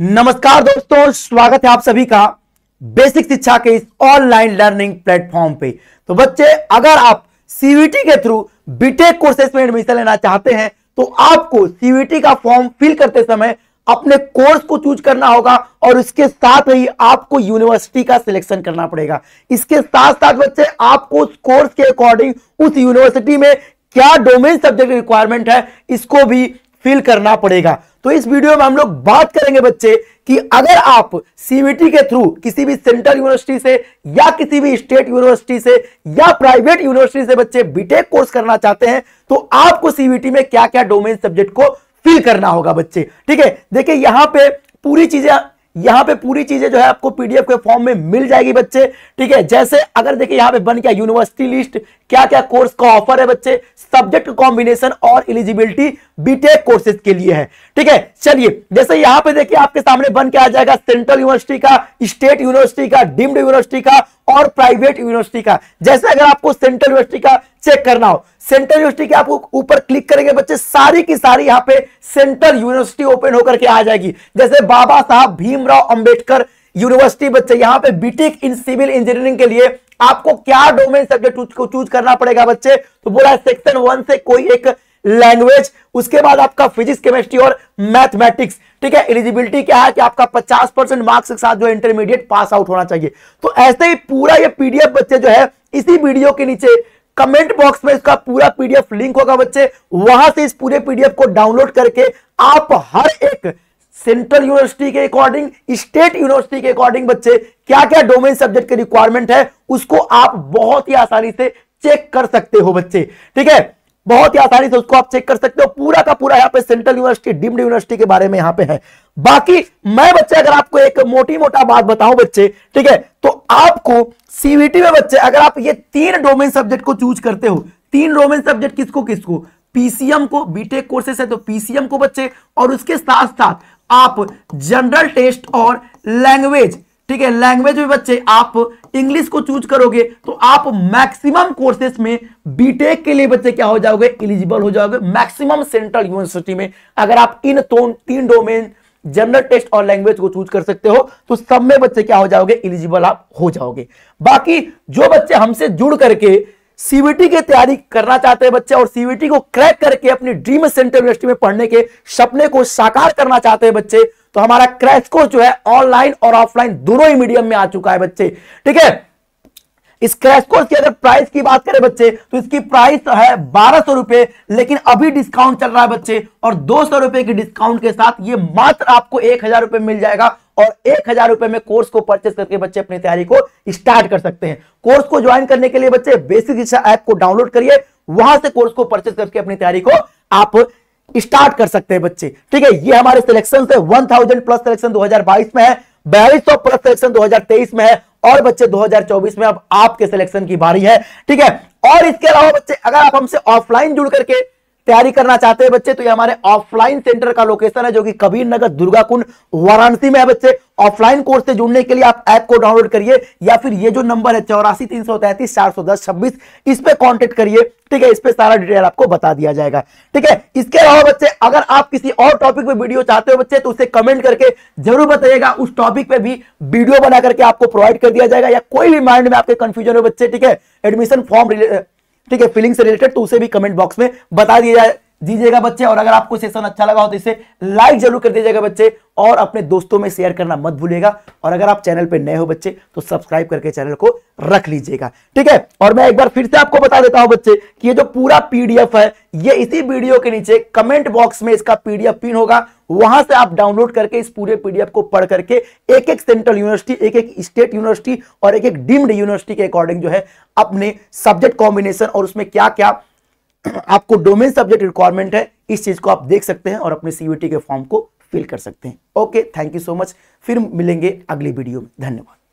नमस्कार दोस्तों स्वागत है आप सभी का बेसिक शिक्षा के इस ऑनलाइन लर्निंग प्लेटफॉर्म पे तो बच्चे अगर आप सीवीटी के थ्रू बीटेक कोर्सेज e में एडमिशन लेना चाहते हैं तो आपको सीवीटी का फॉर्म फिल करते समय अपने कोर्स को चूज करना होगा और इसके साथ ही आपको यूनिवर्सिटी का सिलेक्शन करना पड़ेगा इसके साथ साथ बच्चे आपको उस कोर्स के अकॉर्डिंग उस यूनिवर्सिटी में क्या डोमेन सब्जेक्ट रिक्वायरमेंट है इसको भी फिल करना पड़ेगा तो इस वीडियो में हम लोग बात करेंगे बच्चे कि अगर आप सीबीटी के थ्रू किसी भी सेंट्रल यूनिवर्सिटी से या किसी भी स्टेट यूनिवर्सिटी से या प्राइवेट यूनिवर्सिटी से बच्चे बीटेक कोर्स करना चाहते हैं तो आपको सीबीटी में क्या क्या डोमेन सब्जेक्ट को फिल करना होगा बच्चे ठीक है देखिए यहां पे पूरी चीजें यहां पे पूरी चीजें जो है आपको पीडीएफ के फॉर्म में मिल जाएगी बच्चे ठीक है जैसे अगर देखिए यहां पे बन गया यूनिवर्सिटी लिस्ट क्या क्या कोर्स का ऑफर है बच्चे सब्जेक्ट कॉम्बिनेशन और एलिजिबिलिटी बीटेक कोर्सेज के लिए है ठीक है चलिए जैसे यहां पे देखिए आपके सामने बन के आ जाएगा सेंट्रल यूनिवर्सिटी का स्टेट यूनिवर्सिटी का डीम्ड यूनिवर्सिटी का और प्राइवेट यूनिवर्सिटी का जैसे अगर आपको सेंट्रल यूनिवर्सिटी का चेक करना हो सेंट्रल यूनिवर्सिटी के आपको ऊपर क्लिक करेंगे बच्चे सारी की सारी यहाँ पे सेंट्रल यूनिवर्सिटी ओपन होकर के आ जाएगी जैसे बाबा साहब भीमराव अंबेडकर यूनिवर्सिटी बच्चे यहां पे बीटेक इन सिविल इंजीनियरिंग के लिए आपको क्या डोमेन सब्जेक्ट को चूज करना पड़ेगा बच्चे तो बोला है सेक्शन वन से कोई एक लैंग्वेज उसके बाद आपका फिजिक्स केमिस्ट्री और मैथमेटिक्स ठीक है एलिजिबिलिटी क्या है कि आपका 50 परसेंट मार्क्स के साथ जो इंटरमीडिएट पास आउट होना चाहिए तो ऐसे ही पूरा ये पीडीएफ बच्चे जो है इसी वीडियो के नीचे कमेंट बॉक्स में इसका पूरा पीडीएफ लिंक होगा बच्चे वहां से इस पूरे पीडीएफ को डाउनलोड करके आप हर एक सेंट्रल यूनिवर्सिटी के अकॉर्डिंग स्टेट यूनिवर्सिटी के अकॉर्डिंग बच्चे क्या क्या डोमेन सब्जेक्ट के रिक्वायरमेंट है उसको आप बहुत ही आसानी से चेक कर सकते हो बच्चे ठीक है बहुत ही आसानी से उसको आप चेक कर सकते हो पूरा का पूरा यहाँ पे सेंट्रल यूनिवर्सिटी डीम्ड यूनिवर्सिटी के बारे में यहाँ पे है बाकी मैं बच्चे अगर आपको एक मोटी मोटा बात बताऊं बच्चे ठीक है तो आपको सीवीटी में बच्चे अगर आप ये तीन डोमेन सब्जेक्ट को चूज करते हो तीन डोमेन सब्जेक्ट किसको किसको पीसीएम को बीटेक कोर्सेस है तो पीसीएम को बच्चे और उसके साथ साथ आप जनरल टेस्ट और लैंग्वेज ठीक है लैंग्वेज में बच्चे आप इंग्लिश को चूज करोगे तो आप मैक्सिमम कोर्सेस में बीटेक के लिए बच्चे क्या हो जाओगे इलिजिबल हो जाओगे मैक्सिमम सेंट्रल यूनिवर्सिटी में अगर आप इन तो, तीन डोमेन जनरल टेस्ट और लैंग्वेज को चूज कर सकते हो तो सब में बच्चे क्या हो जाओगे इलिजिबल आप हो जाओगे बाकी जो बच्चे हमसे जुड़ करके सीबीटी की तैयारी करना चाहते हैं बच्चे और सीबीटी को क्रैक करके अपनी ड्रीम सेंट्रल यूनिवर्सिटी में पढ़ने के सपने को साकार करना चाहते हैं बच्चे तो हमारा क्रैश कोर्स जो है ऑनलाइन और ऑफलाइन दोनों ही मीडियम में आ चुका है बच्चे ठीक है इस क्रैश कोर्स की अगर प्राइस की बात करें बच्चे तो इसकी प्राइस है बारह सौ रुपए लेकिन अभी डिस्काउंट चल रहा है बच्चे और दो सौ रुपए की डिस्काउंट के साथ ये मात्र आपको एक हजार रुपए मिल जाएगा और एक हजार रुपए में कोर्स को परचेस करके बच्चे अपनी तैयारी को स्टार्ट कर सकते हैं कोर्स को ज्वाइन करने के लिए बच्चे बेसिक दिशा ऐप को डाउनलोड करिए वहां से कोर्स को परचेस करके अपनी तैयारी को आप स्टार्ट कर सकते हैं बच्चे ठीक है ये हमारे सिलेक्शन है वन थाउजेंड प्लस सिलेक्शन 2022 में है बयालीस सौ प्लस सिलेक्शन 2023 में है और बच्चे 2024 में अब आपके सिलेक्शन की बारी है ठीक है और इसके अलावा बच्चे अगर आप हमसे ऑफलाइन जुड़ करके तैयारी करना चाहते हैं बच्चे तो ये हमारे ऑफलाइन सेंटर का लोकेशन है जो कि कबीर नगर दुर्गा कुंड वाराणसी में है बच्चे ऑफलाइन कोर्स से जुड़ने के लिए आप ऐप को डाउनलोड करिए या फिर ये जो नंबर है चौरासी तीन सौ तैंतीस चार सौ दस छब्बीस इस पर कॉन्टेक्ट करिए ठीक है इस पर सारा डिटेल आपको बता दिया जाएगा ठीक है इसके अलावा बच्चे अगर आप किसी और टॉपिक पे वीडियो चाहते हो बच्चे तो उसे कमेंट करके जरूर बताइएगा उस टॉपिक पे भी वीडियो बना करके आपको प्रोवाइड कर दिया जाएगा या कोई भी माइंड में आपके कंफ्यूजन हो बच्चे ठीक है एडमिशन फॉर्म ठीक है फीलिंग से रिलेटेड तो उसे भी कमेंट बॉक्स में बता दिया दीजिएगा बच्चे और अगर आपको सेशन अच्छा लगा हो तो इसे लाइक जरूर कर दीजिएगा बच्चे और अपने दोस्तों में शेयर करना मत भूलिएगा और अगर आप चैनल पर नए हो बच्चे तो सब्सक्राइब करके चैनल को रख लीजिएगा ठीक है और मैं एक बार फिर से आपको बता देता हूं बच्चे कि ये जो पूरा पीडीएफ है ये इसी वीडियो के नीचे कमेंट बॉक्स में इसका पीडीएफ पिन होगा वहां से आप डाउनलोड करके इस पूरे पीडीएफ को पढ़ करके एक एक सेंट्रल यूनिवर्सिटी एक एक स्टेट यूनिवर्सिटी और एक एक डीम्ड यूनिवर्सिटी के अकॉर्डिंग जो है अपने सब्जेक्ट कॉम्बिनेशन और उसमें क्या क्या आपको डोमेन सब्जेक्ट रिक्वायरमेंट है इस चीज को आप देख सकते हैं और अपने सीयूटी के फॉर्म को फिल कर सकते हैं okay thank you so much फिर मिलेंगे अगली वीडियो में धन्यवाद